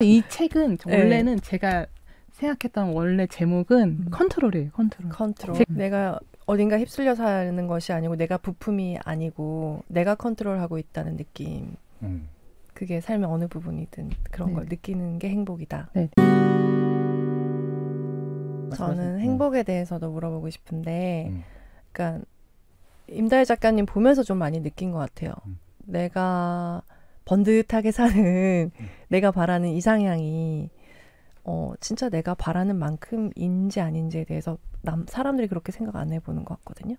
이 책은 예. 원래는 네. 제가 생각했던 원래 제목은 음. 컨트롤이에요. 컨트롤. 컨트롤. 제, 내가 어딘가 휩쓸려 사는 것이 아니고 내가 부품이 아니고 내가 컨트롤하고 있다는 느낌. 음. 그게 삶의 어느 부분이든 그런 네. 걸 느끼는 게 행복이다. 네. 저는 음. 행복에 대해서도 물어보고 싶은데, 음. 그러니까 임다혜 작가님 보면서 좀 많이 느낀 것 같아요. 음. 내가 번듯하게 사는 음. 내가 바라는 이상향이 어, 진짜 내가 바라는 만큼인지 아닌지에 대해서 남, 사람들이 그렇게 생각 안 해보는 것 같거든요.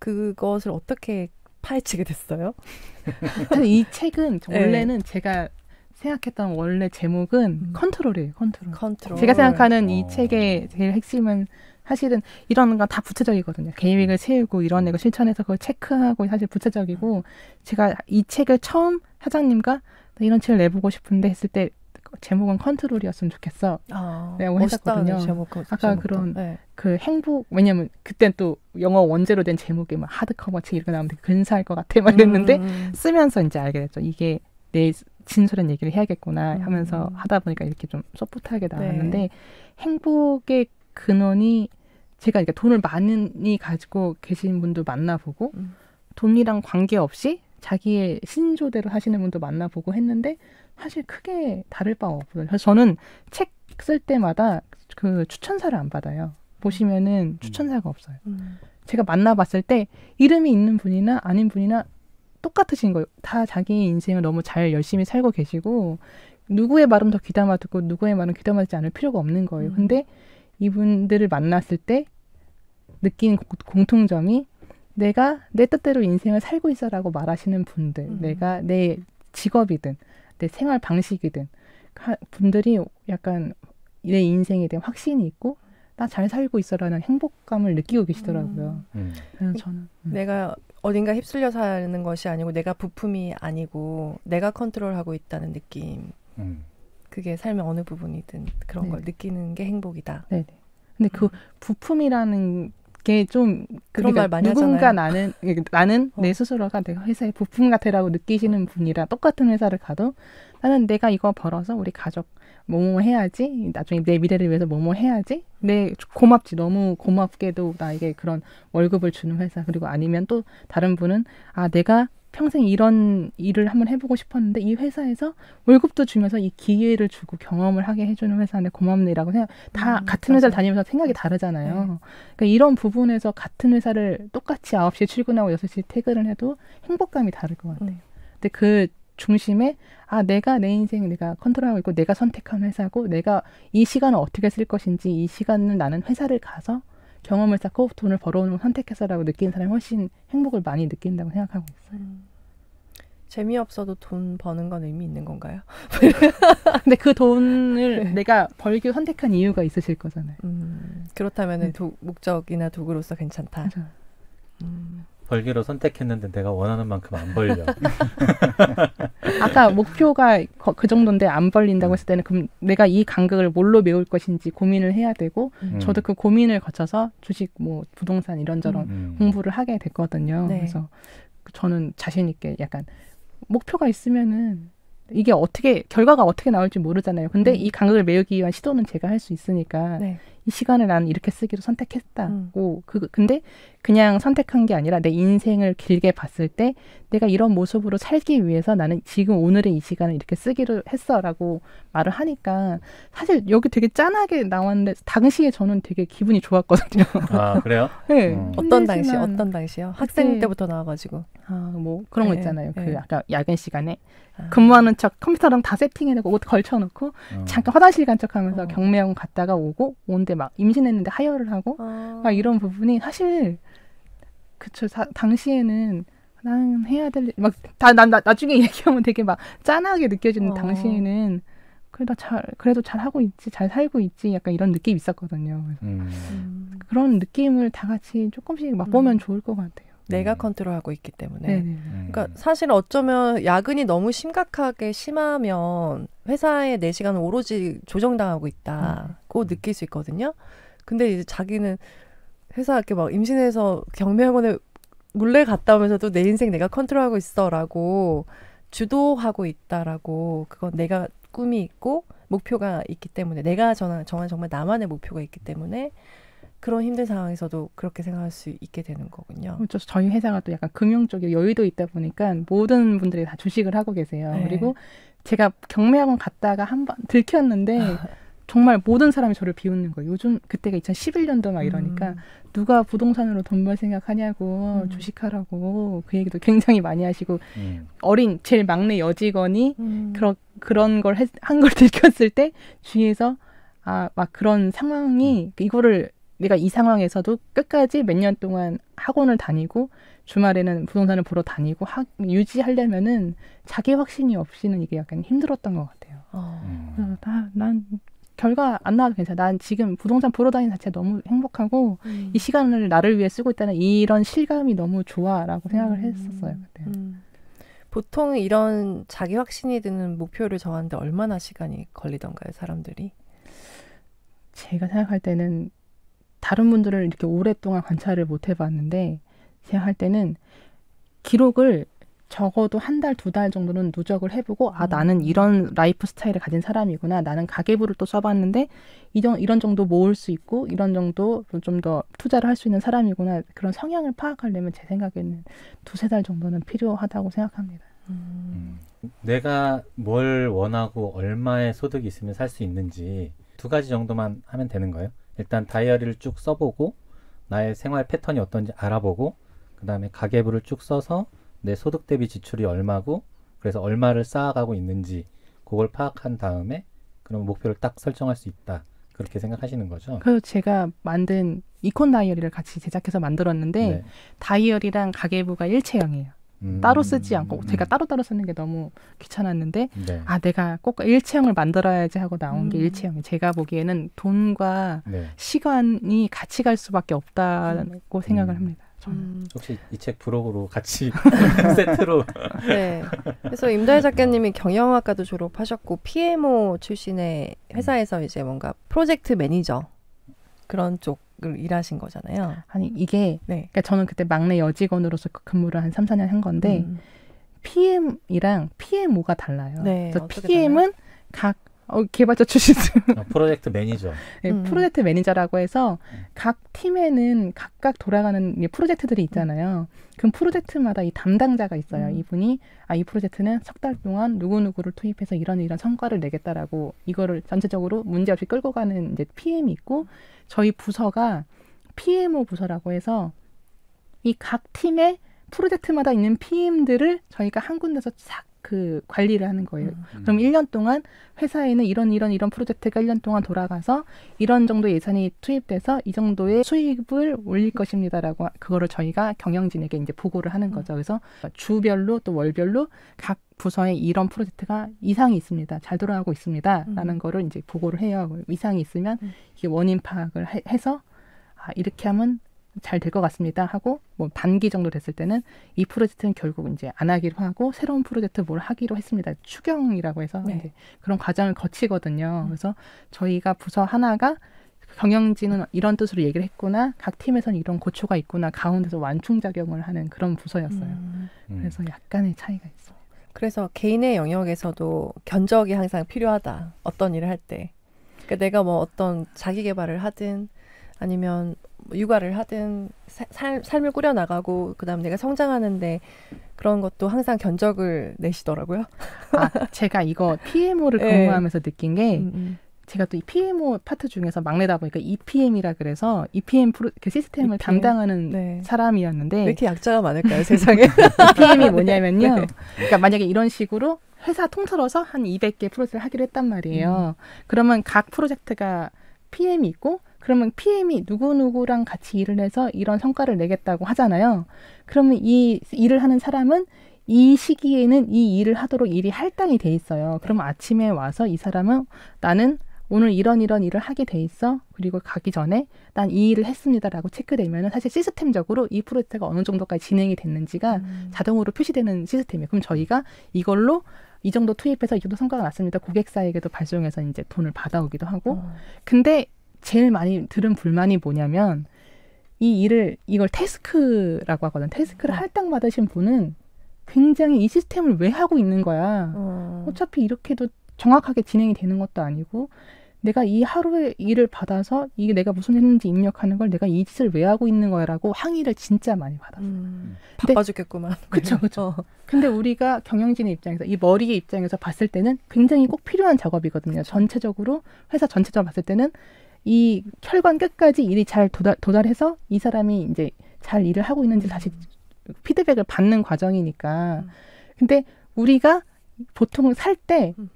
그것을 어떻게 파헤치게 됐어요? 이 책은 네. 원래는 네. 제가 생각했던 원래 제목은 음. 컨트롤이에요. 컨트롤. 컨트롤. 제가 생각하는 어. 이 책의 제일 핵심은 사실은 이런 건다 구체적이거든요. 계획을 음. 세우고 이런 걸 음. 실천해서 그걸 체크하고 사실 구체적이고 제가 이 책을 처음 사장님과 이런 책을 내보고 싶은데 했을 때 제목은 컨트롤이었으면 좋겠어. 아, 내가 했었거든요. 제목, 그, 아까 제목도. 그런 네. 그 행복 왜냐면 그땐 또 영어 원제로 된제목이막 하드커버 책이렇게 나오면 근사할 것 같아 막 이랬는데 음, 음, 음. 쓰면서 이제 알게 됐죠. 이게 내 진솔한 얘기를 해야겠구나 음. 하면서 음. 하다 보니까 이렇게 좀 소프트하게 네. 나왔는데 네. 행복의 근원이 제가 그니까 돈을 많이 가지고 계신 분도 만나보고 음. 돈이랑 관계없이 자기의 신조대로 하시는 분도 만나보고 했는데 사실 크게 다를 바가 없어요 그래서 저는 책 쓸 때마다 그 추천사를 안 받아요. 보시면은 음. 추천사가 없어요. 음. 제가 만나봤을 때 이름이 있는 분이나 아닌 분이나 똑같으신 거예요. 다 자기 인생을 너무 잘 열심히 살고 계시고 누구의 말은 더 귀담아 듣고 누구의 말은 귀담아 듣지 않을 필요가 없는 거예요. 음. 근데 이분들을 만났을 때 느낀 공통점이 내가 내 뜻대로 인생을 살고 있어라고 말하시는 분들, 음. 내가 내 직업이든 내 생활 방식이든 분들이 약간 내 인생에 대한 확신이 있고 나 잘 살고 있어라는 행복감을 느끼고 계시더라고요. 음. 음. 그래서 음. 저는 음. 내가 어딘가 휩쓸려 사는 것이 아니고 내가 부품이 아니고 내가 컨트롤하고 있다는 느낌. 음. 그게 삶의 어느 부분이든 그런 네. 걸 느끼는 게 행복이다. 네. 근데 그 부품이라는 그게 좀 그런 니까말 그러니까 많이 가 하잖아요. 나는 나는 어. 내 스스로가 내가 회사의 부품 같애라고 느끼시는 어. 분이라 똑같은 회사를 가도 나는 내가 이거 벌어서 우리 가족 뭐 뭐 해야지 나중에 내 미래를 위해서 뭐 뭐 해야지 내 고맙지 너무 고맙게도 나에게 그런 월급을 주는 회사 그리고 아니면 또 다른 분은 아 내가 평생 이런 일을 한번 해보고 싶었는데 이 회사에서 월급도 주면서 이 기회를 주고 경험을 하게 해주는 회사는 고맙네라고 생각. 다 음, 같은 회사를 다니면서 생각이 네. 다르잖아요. 네. 그러니까 이런 부분에서 같은 회사를 똑같이 아홉 시에 출근하고 여섯 시에 퇴근을 해도 행복감이 다를 것 같아요. 음. 근데 그 중심에 아 내가 내 인생 내가 컨트롤하고 있고 내가 선택한 회사고 내가 이 시간을 어떻게 쓸 것인지 이시간을 나는 회사를 가서 경험을 쌓고 돈을 벌어오는 걸 선택해서라고 느끼는 사람이 훨씬 행복을 많이 느낀다고 생각하고 있어요. 음. 재미없어도 돈 버는 건 의미 있는 건가요? 근데 그 돈을 네. 내가 벌기 선택한 이유가 있으실 거잖아요. 음, 그렇다면 네. 목적이나 도구로서 괜찮다. 음. 벌기로 선택했는데 내가 원하는 만큼 안 벌려. 아까 목표가 그 정도인데 안 벌린다고 음. 했을 때는 그럼 내가 이 간극을 뭘로 메울 것인지 고민을 해야 되고 음. 저도 그 고민을 거쳐서 주식 뭐 부동산 이런저런 음. 음. 공부를 하게 됐거든요. 네. 그래서 그 저는 자신 있게 약간 목표가 있으면은 이게 어떻게 결과가 어떻게 나올지 모르잖아요. 근데 음. 이 간극을 메우기 위한 시도는 제가 할 수 있으니까 네. 이 시간을 나는 이렇게 쓰기로 선택했다고 음. 그 근데 그냥 선택한 게 아니라 내 인생을 길게 봤을 때 내가 이런 모습으로 살기 위해서 나는 지금 오늘의 이 시간을 이렇게 쓰기로 했어라고 말을 하니까 사실 여기 되게 짠하게 나왔는데 당시에 저는 되게 기분이 좋았거든요. 아 그래요? 네. 음. 어떤 당시 어떤 당시요? 학생 그때, 때부터 나와가지고 아뭐 그런 거 네, 있잖아요. 네, 그 네. 아까 야근 시간에 아. 근무하는 척 컴퓨터랑 다 세팅해놓고 옷 걸쳐놓고 어. 잠깐 화장실 간 척하면서 어. 경매원 갔다가 오고 온데 막 임신했는데 하혈을 하고 어. 막 이런 부분이 사실 그쵸. 다, 당시에는 나는 해야 될, 막, 다, 난 나, 나중에 얘기하면 되게 막 짠하게 느껴지는 어. 당시에는 그래도 잘, 그래도 잘 하고 있지, 잘 살고 있지, 약간 이런 느낌이 있었거든요. 그래서 음. 음. 그런 느낌을 다 같이 조금씩 음. 맛보면 음. 좋을 것 같아요. 내가 음. 컨트롤하고 있기 때문에. 네네. 그러니까 사실 어쩌면 야근이 너무 심각하게 심하면 회사에 내 시간을 오로지 조정당하고 있다. 음. 고 느낄 수 있거든요. 근데 이제 자기는 회사 이렇게 막 임신해서 경매학원에 몰래 갔다 오면서도 내 인생 내가 컨트롤하고 있어라고 주도하고 있다라고 그건 내가 꿈이 있고 목표가 있기 때문에 내가 저는 정한 정말 나만의 목표가 있기 때문에 그런 힘든 상황에서도 그렇게 생각할 수 있게 되는 거군요. 그렇죠. 저희 회사가 또 약간 금융 쪽에 여유도 있다 보니까 모든 분들이 다 주식을 하고 계세요. 네. 그리고 제가 경매학원 갔다가 한번 들켰는데 정말 모든 사람이 저를 비웃는 거예요. 요즘 그때가 2011년도 막 이러니까 음. 누가 부동산으로 돈 벌 생각하냐고 음. 주식하라고 그 얘기도 굉장히 많이 하시고 음. 어린 제일 막내 여직원이 음. 그런 그런 걸 한 걸 들켰을 때 주위에서 아 막 그런 상황이 음. 이거를 내가 이 상황에서도 끝까지 몇 년 동안 학원을 다니고 주말에는 부동산을 보러 다니고 학, 유지하려면은 자기 확신이 없이는 이게 약간 힘들었던 것 같아요. 어. 음. 아, 난 결과 안 나와도 괜찮아. 난 지금 부동산 보러 다니는 자체 너무 행복하고 음. 이 시간을 나를 위해 쓰고 있다는 이런 실감이 너무 좋아라고 생각을 음. 했었어요 그때. 음. 보통 이런 자기 확신이 드는 목표를 정하는데 얼마나 시간이 걸리던가요, 사람들이? 제가 생각할 때는 다른 분들을 이렇게 오랫동안 관찰을 못 해봤는데 제가 할 때는 기록을 적어도 한 달, 두 달 정도는 누적을 해보고, 아, 음. 나는 이런 라이프 스타일을 가진 사람이구나. 나는 가계부를 또 써봤는데, 이런, 이런 정도 모을 수 있고, 이런 정도 좀 더 투자를 할 수 있는 사람이구나. 그런 성향을 파악하려면 제 생각에는 두세 달 정도는 필요하다고 생각합니다. 음. 음. 내가 뭘 원하고 얼마의 소득이 있으면 살 수 있는지 두 가지 정도만 하면 되는 거예요. 일단 다이어리를 쭉 써보고, 나의 생활 패턴이 어떤지 알아보고, 그 다음에 가계부를 쭉 써서 내 소득 대비 지출이 얼마고 그래서 얼마를 쌓아가고 있는지 그걸 파악한 다음에 그럼 목표를 딱 설정할 수 있다. 그렇게 생각하시는 거죠? 그래서 제가 만든 이콘 다이어리를 같이 제작해서 만들었는데 네. 다이어리랑 가계부가 일체형이에요. 음, 따로 쓰지 않고 음. 제가 따로따로 쓰는 게 너무 귀찮았는데 네. 아 내가 꼭 일체형을 만들어야지 하고 나온 음. 게 일체형이에요. 제가 보기에는 돈과 네. 시간이 같이 갈 수밖에 없다고 음. 생각을 음. 합니다. 저 음. 혹시 이책 부록으로 같이 세트로. 네. 그래서 임달 작가님이 경영학과도 졸업하셨고 PMO 출신의 회사에서 이제 뭔가 프로젝트 매니저 그런 쪽을 일하신 거잖아요. 아니 이게 네. 그러니까 저는 그때 막내 여직원으로서 그 근무를 한 3, 4년 한 건데 음. PM이랑 PMO가 달라요. 네, 그래서 PM은 달라요? 각 어, 개발자 출신 어, 프로젝트 매니저. 네, 음. 프로젝트 매니저라고 해서 음. 각 팀에는 각각 돌아가는 프로젝트들이 있잖아요. 그럼 프로젝트마다 이 담당자가 있어요. 음. 이분이 아, 이 프로젝트는 석 달 동안 누구누구를 투입해서 이런 이런 성과를 내겠다라고 이거를 전체적으로 문제없이 끌고 가는 이제 PM이 있고 저희 부서가 PMO 부서라고 해서 이 각 팀의 프로젝트마다 있는 PM들을 저희가 한 군데서 싹그 관리를 하는 거예요. 음. 음. 그럼 1년 동안 회사에는 이런 이런 이런 프로젝트가 1년 동안 돌아가서 이런 정도 예산이 투입돼서 이 정도의 수익을 올릴 것입니다라고 그거를 저희가 경영진에게 이제 보고를 하는 거죠. 음. 그래서 주별로 또 월별로 각 부서에 이런 프로젝트가 이상이 있습니다. 잘 돌아가고 있습니다라는 음. 거를 이제 보고를 해요. 이상이 있으면 음. 이게 원인 파악을 해, 해서 아, 이렇게 하면 잘될것 같습니다 하고 뭐 반기 정도 됐을 때는 이 프로젝트는 결국 이제 안 하기로 하고 새로운 프로젝트 뭘 하기로 했습니다. 추경이라고 해서 네. 그런 과정을 거치거든요. 음. 그래서 저희가 부서 하나가 경영진은 이런 뜻으로 얘기를 했구나, 각 팀에서는 이런 고초가 있구나, 가운데서 완충작용을 하는 그런 부서였어요. 음. 그래서 음. 약간의 차이가 있어요. 그래서 개인의 영역에서도 견적이 항상 필요하다. 어떤 일을 할 때. 그러니까 내가 뭐 어떤 자기 개발을 하든 아니면 육아를 하든 살, 삶을 꾸려나가고 그다음 내가 성장하는데 그런 것도 항상 견적을 내시더라고요. 아, 제가 이거 PMO를 네. 근무하면서 네. 느낀 게 음, 음. 제가 또 이 PMO 파트 중에서 막내다 보니까 EPM이라 그래서 EPM 프로, 그 시스템을 EPM? 담당하는 네. 사람이었는데 왜 이렇게 약자가 많을까요 세상에? EPM이 뭐냐면요. 네. 그러니까 만약에 이런 식으로 회사 통틀어서 한 200개 프로젝트를 하기로 했단 말이에요. 음. 그러면 각 프로젝트가 PM이 있고 그러면 PM이 누구누구랑 같이 일을 해서 이런 성과를 내겠다고 하잖아요. 그러면 이 일을 하는 사람은 이 시기에는 이 일을 하도록 일이 할당이 돼 있어요. 그러면 아침에 와서 이 사람은 나는 오늘 이런 이런 일을 하게 돼 있어. 그리고 가기 전에 난 이 일을 했습니다라고 체크되면 사실 시스템적으로 이 프로젝트가 어느 정도까지 진행이 됐는지가 음. 자동으로 표시되는 시스템이에요. 그럼 저희가 이걸로 이 정도 투입해서 이 정도 성과가 났습니다. 고객사에게도 발송해서 이제 돈을 받아오기도 하고. 음. 근데 제일 많이 들은 불만이 뭐냐면 이 일을 이걸 태스크라고 하거든. 태스크를 음. 할당 받으신 분은 굉장히 이 시스템을 왜 하고 있는 거야. 음. 어차피 이렇게도 정확하게 진행이 되는 것도 아니고 내가 이 하루의 일을 받아서 이게 내가 무슨 했는지 입력하는 걸 내가 이 짓을 왜 하고 있는 거야라고 항의를 진짜 많이 받았어요. 음, 바빠 죽겠구만. 그렇그렇 어. 근데 우리가 경영진의 입장에서 이 머리의 입장에서 봤을 때는 굉장히 꼭 필요한 작업이거든요. 전체적으로 회사 전체적으로 봤을 때는 이 혈관 끝까지 일이 잘 도달, 도달해서 이 사람이 이제 잘 일을 하고 있는지 다시 피드백을 받는 과정이니까. 음. 근데 우리가 보통 살때 음.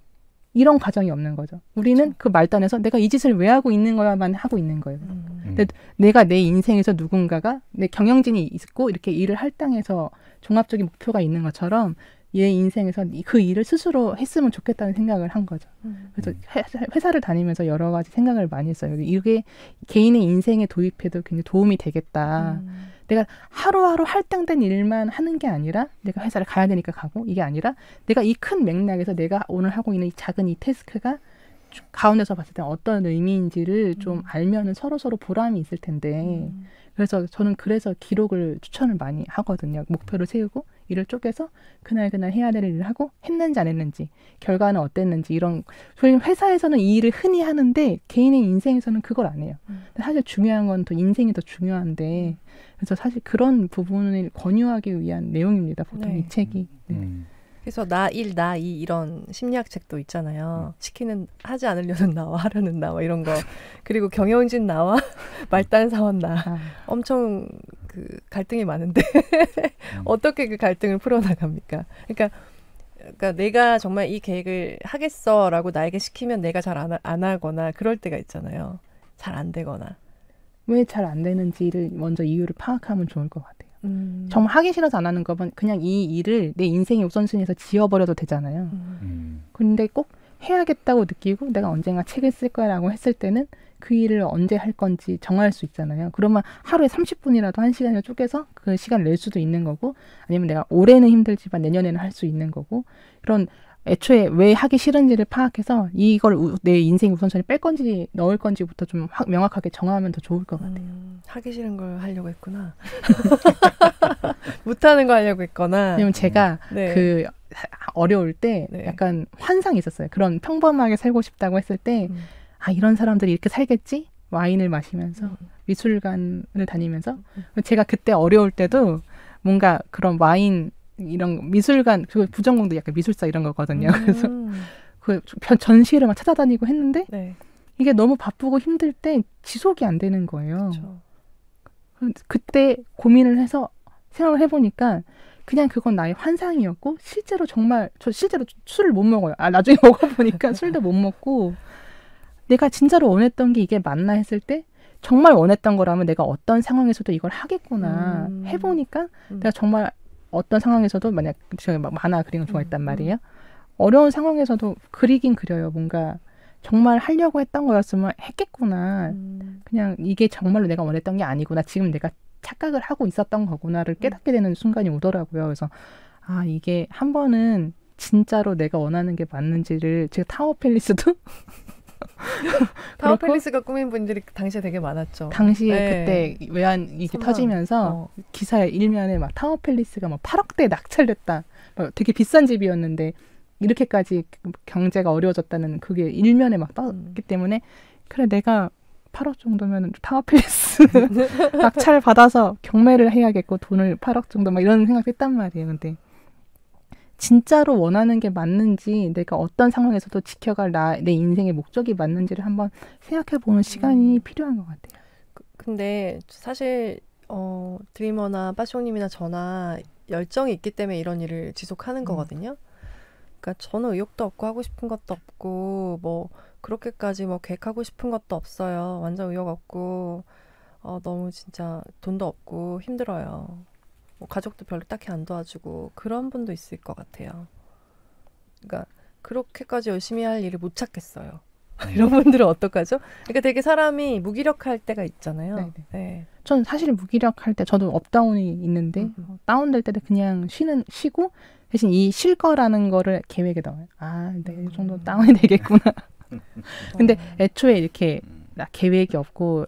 이런 과정이 없는 거죠. 우리는 그 말단에서 내가 이 짓을 왜 하고 있는 거야만 하고 있는 거예요. 음. 근데 내가 내 인생에서 누군가가 내 경영진이 있고 이렇게 일을 할당해서 종합적인 목표가 있는 것처럼 얘 인생에서 그 일을 스스로 했으면 좋겠다는 생각을 한 거죠. 음. 그래서 회사를 다니면서 여러 가지 생각을 많이 했어요. 이게 개인의 인생에 도입해도 굉장히 도움이 되겠다. 음. 내가 하루하루 할당된 일만 하는 게 아니라 내가 회사를 가야 되니까 가고 이게 아니라 내가 이 큰 맥락에서 내가 오늘 하고 있는 이 작은 이 태스크가 가운데서 봤을 때 어떤 의미인지를 음. 좀 알면은 서로서로 보람이 있을 텐데 음. 그래서 저는 그래서 기록을 추천을 많이 하거든요. 목표를 세우고 일을 쪼개서 그날 그날 해야 될 일을 하고 했는지 안 했는지 결과는 어땠는지 이런 소위 회사에서는 이 일을 흔히 하는데 개인의 인생에서는 그걸 안 해요. 음. 사실 중요한 건 또 인생이 더 중요한데 음. 그래서 사실 그런 부분을 권유하기 위한 내용입니다. 보통 네. 이 책이. 음. 네. 음. 그래서 나 일, 나 이 이런 심리학 책도 있잖아요. 음. 시키는 하지 않으려는 나와 하려는 나와 이런 거. 그리고 경영진 나와 말단 사원 나. 아. 엄청 그 갈등이 많은데 음. 어떻게 그 갈등을 풀어나갑니까? 그러니까 그러니까 내가 정말 이 계획을 하겠어라고 나에게 시키면 내가 잘안안 하거나 그럴 때가 있잖아요. 잘 안 되거나 왜 잘 안 되는지를 먼저 이유를 파악하면 좋을 것 같아요. 음. 정말 하기 싫어서 안 하는 거면 그냥 이 일을 내 인생의 우선순위에서 지워버려도 되잖아요. 음. 음. 근데 꼭 해야겠다고 느끼고 내가 언젠가 책을 쓸 거야라고 했을 때는 그 일을 언제 할 건지 정할 수 있잖아요. 그러면 하루에 30분이라도 1시간을 쪼개서 그 시간을 낼 수도 있는 거고 아니면 내가 올해는 힘들지만 내년에는 할 수 있는 거고 그런 애초에 왜 하기 싫은지를 파악해서 이걸 우, 내 인생 우선순위 뺄 건지 넣을 건지부터 좀 확, 명확하게 정하면 더 좋을 것 같아요. 음, 하기 싫은 걸 하려고 했구나. 못하는 거 하려고 했거나. 왜냐면 제가 음, 네. 그 어려울 때 네. 약간 환상이 있었어요. 그런 평범하게 살고 싶다고 했을 때 음. 아 이런 사람들이 이렇게 살겠지 와인을 마시면서 음. 미술관을 다니면서 음, 음, 음. 제가 그때 어려울 때도 뭔가 그런 와인 이런 미술관 그 부전공도 약간 미술사 이런 거거든요 음. 그래서 그 전시를 회막 찾아다니고 했는데 네. 이게 너무 바쁘고 힘들 때 지속이 안 되는 거예요. 그쵸. 그때 고민을 해서 생각을 해보니까 그냥 그건 나의 환상이었고 실제로 정말 저 실제로 술을 못 먹어요. 아 나중에 먹어보니까 술도 못 먹고 내가 진짜로 원했던 게 이게 맞나 했을 때 정말 원했던 거라면 내가 어떤 상황에서도 이걸 하겠구나 음. 해보니까 음. 내가 정말 어떤 상황에서도 만약 제가 막 만화 그림을 좋아했단 음. 말이에요. 어려운 상황에서도 그리긴 그려요. 뭔가 정말 하려고 했던 거였으면 했겠구나. 음. 그냥 이게 정말로 내가 원했던 게 아니구나. 지금 내가 착각을 하고 있었던 거구나를 음. 깨닫게 되는 순간이 오더라고요. 그래서 아 이게 한 번은 진짜로 내가 원하는 게 맞는지를 제가 타워 팰리스도 타워팰리스가 꾸민 분들이 당시에 되게 많았죠. 당시에 네. 그때 외환 이게 터지면서 어. 기사 일면에 막 타워팰리스가 막 8억대 낙찰됐다. 막 되게 비싼 집이었는데 이렇게까지 경제가 어려워졌다는 그게 일면에 막 떴기 음. 때문에 그래 내가 8억 정도면 타워팰리스 낙찰 받아서 경매를 해야겠고 돈을 8억 정도 막 이런 생각했단 말이에요. 근데 진짜로 원하는 게 맞는지 내가 어떤 상황에서도 지켜갈 나, 내 인생의 목적이 맞는지를 한번 생각해 보는 시간이 음. 필요한 것 같아요. 그, 근데 사실 어, 드리머나 빠숑님이나 저나 열정이 있기 때문에 이런 일을 지속하는 음. 거거든요. 그러니까 저는 의욕도 없고 하고 싶은 것도 없고 뭐 그렇게까지 뭐 계획하고 싶은 것도 없어요. 완전 의욕 없고 어, 너무 진짜 돈도 없고 힘들어요. 뭐 가족도 별로 딱히 안 도와주고 그런 분도 있을 것 같아요. 그러니까 그렇게까지 열심히 할 일을 못 찾겠어요. 네. 이런 분들은 어떡하죠? 그러니까 되게 사람이 무기력할 때가 있잖아요. 네, 네. 네. 저는 사실 무기력할 때 저도 업다운이 있는데 음. 어, 다운될 때도 그냥 쉬는 쉬고 대신 이 쉴 거라는 거를 계획에 넣어요. 아, 네, 이 정도 음. 다운이 되겠구나. 근데 어. 애초에 이렇게 음. 나 계획이 없고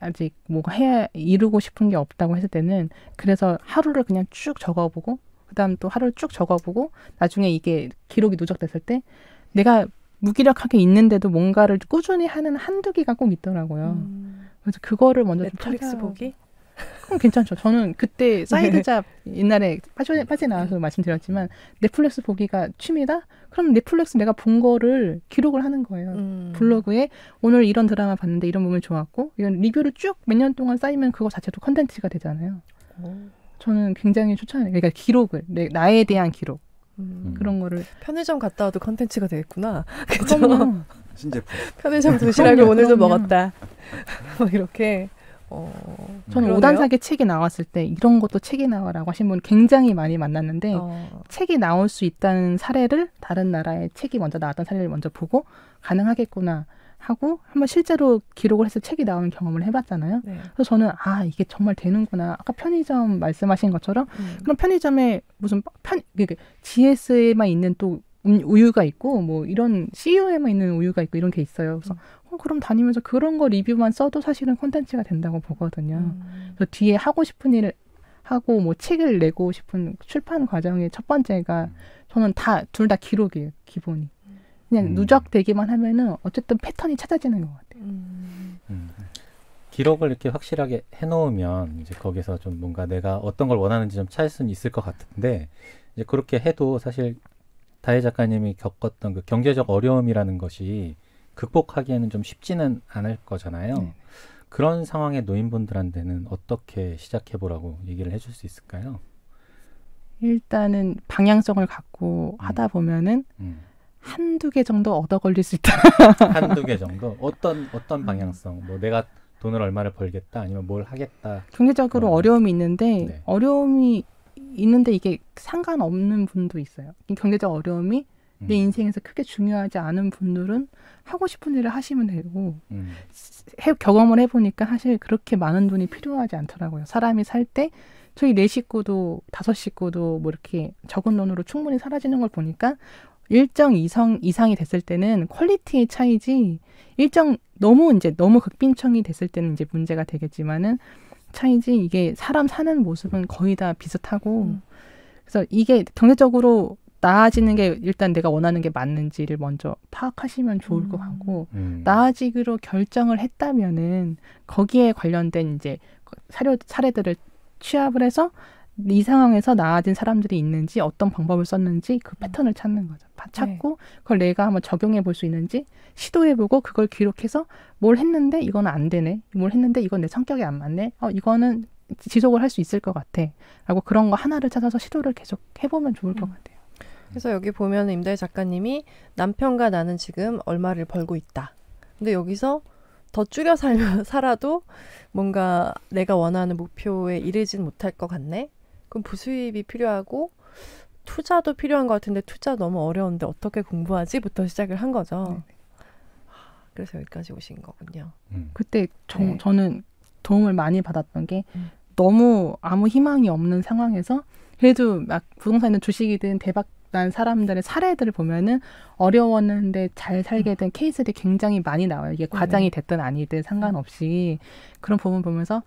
아직 뭐가 해 이루고 싶은 게 없다고 했을 때는 그래서 하루를 그냥 쭉 적어보고 그다음 또 하루를 쭉 적어보고 나중에 이게 기록이 누적됐을 때 내가 무기력하게 있는데도 뭔가를 꾸준히 하는 한두 개가 꼭 있더라고요. 음. 그래서 그거를 먼저 넷플릭스 찾아... 보기 그럼 괜찮죠. 저는 그때 네. 사이드잡 옛날에 빠져 파세 나와서 네. 말씀드렸지만 넷플릭스 보기가 취미다? 그럼 넷플릭스 내가 본 거를 기록을 하는 거예요. 음. 블로그에 오늘 이런 드라마 봤는데 이런 부분 좋았고 이런 리뷰를 쭉 몇 년 동안 쌓이면 그거 자체도 컨텐츠가 되잖아요. 오. 저는 굉장히 추천해요. 그러니까 기록을 내, 나에 대한 기록 음. 그런 거를 편의점 갔다 와도 컨텐츠가 되겠구나. 그죠? 신제품. 편의점 도시락을 오늘도 먹었다. 막 이렇게. 어, 저는 오단사계 책이 나왔을 때 이런 것도 책이 나와라고 하신 분 굉장히 많이 만났는데 어. 책이 나올 수 있다는 사례를 다른 나라의 책이 먼저 나왔던 사례를 먼저 보고 가능하겠구나 하고 한번 실제로 기록을 해서 책이 나오는 경험을 해봤잖아요. 네. 그래서 저는 아 이게 정말 되는구나. 아까 편의점 말씀하신 것처럼 음. 그럼 편의점에 무슨 편 이게 GS에만 있는 또 음, 우유가 있고 뭐 이런 c e o 에만 있는 우유가 있고 이런 게 있어요. 그래서 음. 어, 그럼 다니면서 그런 거 리뷰만 써도 사실은 콘텐츠가 된다고 보거든요. 음. 그래서 뒤에 하고 싶은 일을 하고 뭐 책을 내고 싶은 출판 과정의 첫 번째가 음. 저는 다 둘 다 기록이에요 기본이 그냥 음. 누적되기만 하면은 어쨌든 패턴이 찾아지는 것 같아요. 음. 기록을 이렇게 확실하게 해놓으면 이제 거기서 좀 뭔가 내가 어떤 걸 원하는지 좀 찾을 수는 있을 것 같은데 이제 그렇게 해도 사실 다혜 작가님이 겪었던 그 경제적 어려움이라는 것이 극복하기에는 좀 쉽지는 않을 거잖아요. 네 그런 상황의 노인분들한테는 어떻게 시작해 보라고 얘기를 해줄 수 있을까요? 일단은 방향성을 갖고 음. 하다 보면은 음. 한두 개 정도 얻어 걸릴 수 있다. 한두 개 정도? 어떤 어떤 방향성? 뭐 내가 돈을 얼마를 벌겠다 아니면 뭘 하겠다. 경제적으로 어려움이 있는데 네. 어려움이 있는데 이게 상관없는 분도 있어요. 경제적 어려움이 내 음. 인생에서 크게 중요하지 않은 분들은 하고 싶은 일을 하시면 되고 음. 해, 경험을 해보니까 사실 그렇게 많은 돈이 필요하지 않더라고요. 사람이 살 때 저희 네 식구도 다섯 식구도 뭐 이렇게 적은 돈으로 충분히 사라지는 걸 보니까 일정 이상 이상이 됐을 때는 퀄리티의 차이지 일정 너무 이제 너무 극빈청이 됐을 때는 이제 문제가 되겠지만은 차이지 이게 사람 사는 모습은 거의 다 비슷하고 음. 그래서 이게 경제적으로 나아지는 게 일단 내가 원하는 게 맞는지를 먼저 파악하시면 좋을 음. 것 같고 음. 나아지기로 결정을 했다면은 거기에 관련된 이제 그 사료 사례들을 취합을 해서 이 상황에서 나아진 사람들이 있는지 어떤 방법을 썼는지 그 음. 패턴을 찾는 거죠. 네. 찾고 그걸 내가 한번 적용해 볼 수 있는지 시도해 보고 그걸 기록해서 뭘 했는데 이건 안 되네. 뭘 했는데 이건 내 성격에 안 맞네. 어 이거는 지속을 할 수 있을 것 같아. 라고 그런 거 하나를 찾아서 시도를 계속 해보면 좋을 것 음. 같아요. 그래서 여기 보면 임다혜 작가님이 남편과 나는 지금 얼마를 벌고 있다. 근데 여기서 더 줄여 살면 살아도 뭔가 내가 원하는 목표에 이르진 못할 것 같네. 그럼 부수입이 필요하고 투자도 필요한 것 같은데 투자 너무 어려운데 어떻게 공부하지?부터 시작을 한 거죠. 네, 네. 그래서 여기까지 오신 거군요. 음. 그때 저, 네. 저는 도움을 많이 받았던 게 음. 너무 아무 희망이 없는 상황에서 그래도 막 부동산이든 주식이든 대박 난 사람들의 사례들을 보면은 어려웠는데 잘 살게 된 케이스들이 굉장히 많이 나와요. 이게 과장이 네. 됐든 아니든 상관없이 음. 그런 부분 보면서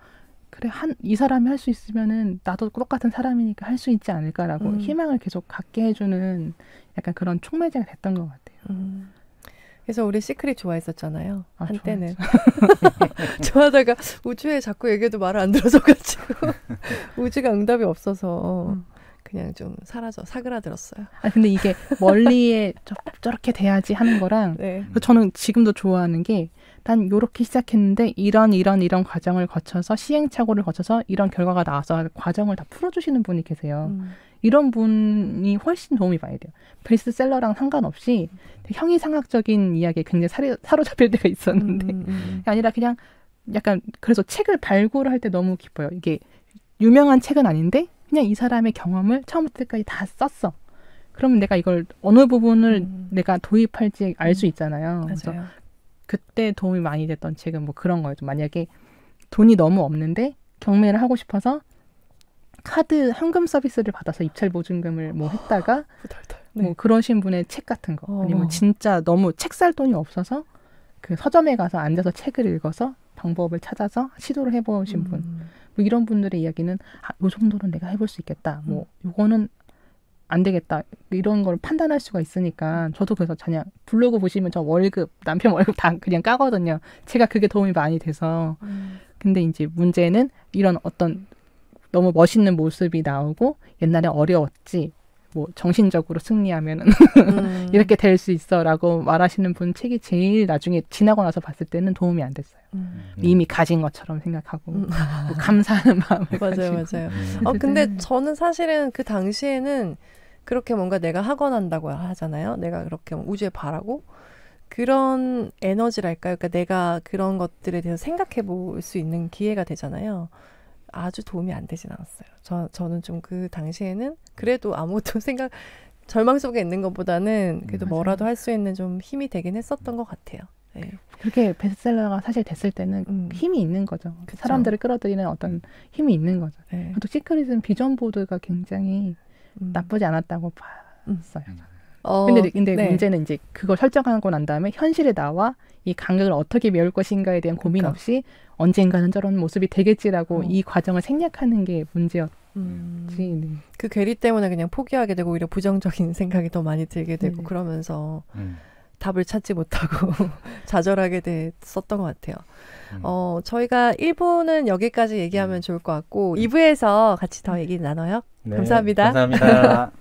그래 한 이 사람이 할 수 있으면은 나도 똑같은 사람이니까 할 수 있지 않을까라고 음. 희망을 계속 갖게 해주는 약간 그런 촉매제가 됐던 것 같아요. 음. 그래서 우리 시크릿 좋아했었잖아요. 아, 한때는 좋아하다가 우주에 자꾸 얘기해도 말을 안 들어줘가지고 우주가 응답이 없어서 음. 그냥 좀 사라져 사그라들었어요. 아 근데 이게 멀리에 저, 렇게 돼야지 하는 거랑 네. 저는 지금도 좋아하는 게단 요렇게 시작했는데 이런 이런 이런 과정을 거쳐서 시행착오를 거쳐서 이런 결과가 나와서 과정을 다 풀어주시는 분이 계세요. 음. 이런 분이 훨씬 도움이 많이 돼요. 베스트셀러랑 상관없이 형이상학적인 이야기에 굉장히 사리, 사로잡힐 때가 있었는데 음, 음, 음. 아니라 그냥 약간 그래서 책을 발굴할 때 너무 기뻐요. 이게 유명한 책은 아닌데 그냥 이 사람의 경험을 처음부터 끝까지 다 썼어. 그러면 내가 이걸 어느 부분을 음. 내가 도입할지 알수 음. 있잖아요. 맞아요. 그래서 그때 도움이 많이 됐던 책은 뭐 그런 거예요. 만약에 돈이 너무 없는데 경매를 하고 싶어서 카드 현금 서비스를 받아서 입찰 보증금을 뭐 했다가 아, 뭐 네. 그러신 분의 책 같은 거 아니면 진짜 너무 책 살 돈이 없어서 그 서점에 가서 앉아서 책을 읽어서 방법을 찾아서 시도를 해보신 분. 음. 뭐 이런 분들의 이야기는 아, 요 정도는 내가 해볼 수 있겠다. 뭐 음. 요거는 안 되겠다 이런 걸 판단할 수가 있으니까 저도 그래서 그냥 블로그 보시면 저 월급 남편 월급 다 그냥 까거든요. 제가 그게 도움이 많이 돼서 음. 근데 이제 문제는 이런 어떤 너무 멋있는 모습이 나오고 옛날에 어려웠지 뭐 정신적으로 승리하면은 음. 이렇게 될 수 있어라고 말하시는 분 책이 제일 나중에 지나고 나서 봤을 때는 도움이 안 됐어요. 음. 음. 이미 가진 것처럼 생각하고 음. 뭐 감사하는 마음을 맞아요, 가지고. 맞아요. 음. 어 근데 음. 저는 사실은 그 당시에는 그렇게 뭔가 내가 학원한다고 하잖아요. 내가 그렇게 뭐 우주에 바라고 그런 에너지랄까요? 그러니까 내가 그런 것들에 대해서 생각해 볼 수 있는 기회가 되잖아요. 아주 도움이 안 되진 않았어요. 저, 저는 좀 그 당시에는 그래도 아무것도 생각, 절망 속에 있는 것보다는 그래도 음, 뭐라도 할 수 있는 좀 힘이 되긴 했었던 것 같아요. 네. 그렇게 베스트셀러가 사실 됐을 때는 음. 힘이 있는 거죠. 그쵸. 사람들을 끌어들이는 어떤 힘이 있는 거죠. 네. 또 시크릿은 비전 보드가 굉장히 음. 나쁘지 않았다고 음. 봤어요. 음. 어, 근데 근데 네. 문제는 이제 그걸 설정하고 난 다음에 현실에 나와 이 간극을 어떻게 메울 것인가에 대한 고민 그러니까. 없이 언젠가는 저런 모습이 되겠지라고 어. 이 과정을 생략하는 게 문제였지. 음. 네. 그 괴리 때문에 그냥 포기하게 되고 오히려 부정적인 생각이 더 많이 들게 되고 네. 그러면서 음. 답을 찾지 못하고 좌절하게 됐었던 것 같아요. 음. 어, 저희가 1부는 여기까지 얘기하면 음. 좋을 것 같고 2부에서 음. 같이 더 얘기 나눠요. 네, 감사합니다. 감사합니다.